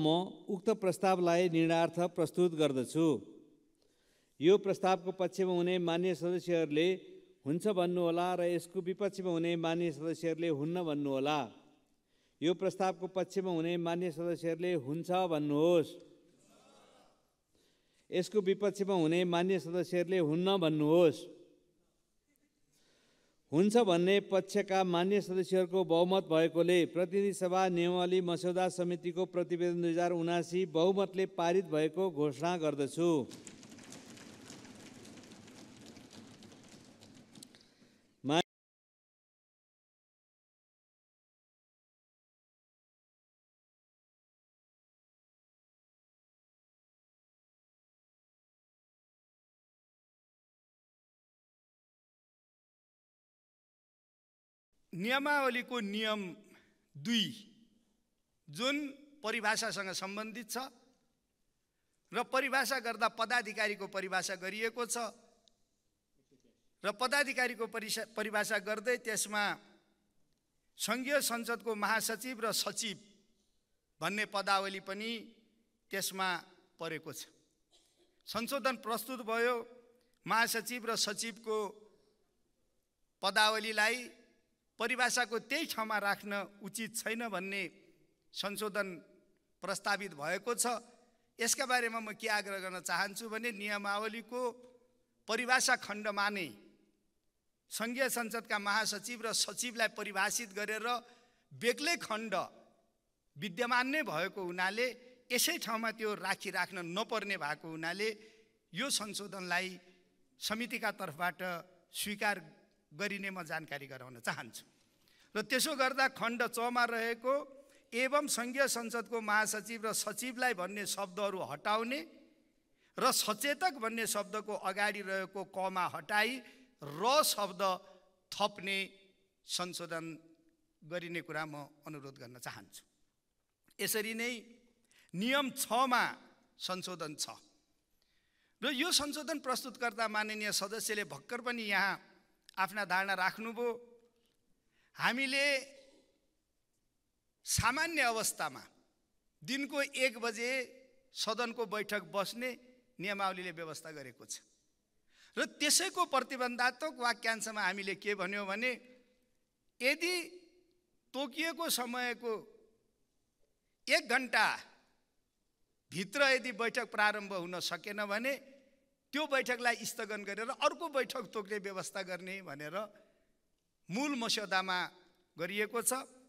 म उक्त प्रस्तावलाई निर्णार्थ प्रस्तुत गर्दछु यो प्रस्तावको पक्षमा हुने मान्य सदस्यहरूले हुन्छ भन्नुहोला र यसको विपक्षमा हुने मान्य सदस्यहरूले हुन्न भन्नुहोला यो प्रस्तावको पक्षमा हुने मान्य सदस्यहरूले हुन्छ भन्नुहोस् यसको विपक्षमा हुने मान्य सदस्यहरूले हुन्न भन्नुहोस् हुन्छ भन्ने पक्षका मान्य सदस्यहरूको बहुमत भएकोले प्रतिनिधि सभा नियमावली मस्यौदा समितिको प्रतिवेदन दुई हजार उनासी बहुमतले पारित भएको घोषणा गर्दछु नियमावलीको नियम दुई जुन परिभाषासँग सम्बन्धित छ र परिभाषा गर्दा पदाधिकारीको परिभाषा गरिएको छ र पदाधिकारीको परिसा परिभाषा गर्दै त्यसमा सङ्घीय संसदको महासचिव र सचिव भन्ने पदावली पनि त्यसमा परेको छ संशोधन प्रस्तुत भयो महासचिव र सचिवको पदावलीलाई परिभाषाको त्यही ठाउँमा राख्न उचित छैन भन्ने संशोधन प्रस्तावित भएको छ यसका बारेमा म के आग्रह गर्न चाहन्छु भने नियमावलीको परिभाषा खण्डमा नै सङ्घीय संसदका महासचिव र सचिवलाई परिभाषित गरेर बेग्लै खण्ड विद्यमान नै भएको हुनाले यसै ठाउँमा त्यो राखिराख्न नपर्ने भएको हुनाले यो संशोधनलाई समितिका तर्फबाट स्वीकार गरिने म जानकारी गराउन चाहन्छु र त्यसो गर्दा खण्ड चमा रहेको एवं सङ्घीय संसदको महासचिव र सचिवलाई भन्ने शब्दहरू हटाउने र सचेतक भन्ने शब्दको अगाडि रहेको कमा हटाई र शब्द थप्ने संशोधन गरिने कुरा म अनुरोध गर्न चाहन्छु यसरी नै नियम छमा संशोधन छ र यो संशोधन प्रस्तुतकर्ता माननीय सदस्यले भर्खर पनि यहाँ आफ्ना धारणा राख्नुभयो हामीले सामान्य अवस्थामा दिनको एक बजे सदनको बैठक बस्ने नियमावलीले व्यवस्था गरेको छ र त्यसैको प्रतिबन्धात्मक वाक्यांशमा हामीले के भन्यौँ भने यदि तोकिएको समयको एक घन्टा भित्र यदि बैठक प्रारम्भ हुन सकेन भने त्यो बैठकलाई स्थगन गरेर अर्को बैठक तोक्ने व्यवस्था गर्ने भनेर मूल मस्यौदामा गरिएको छ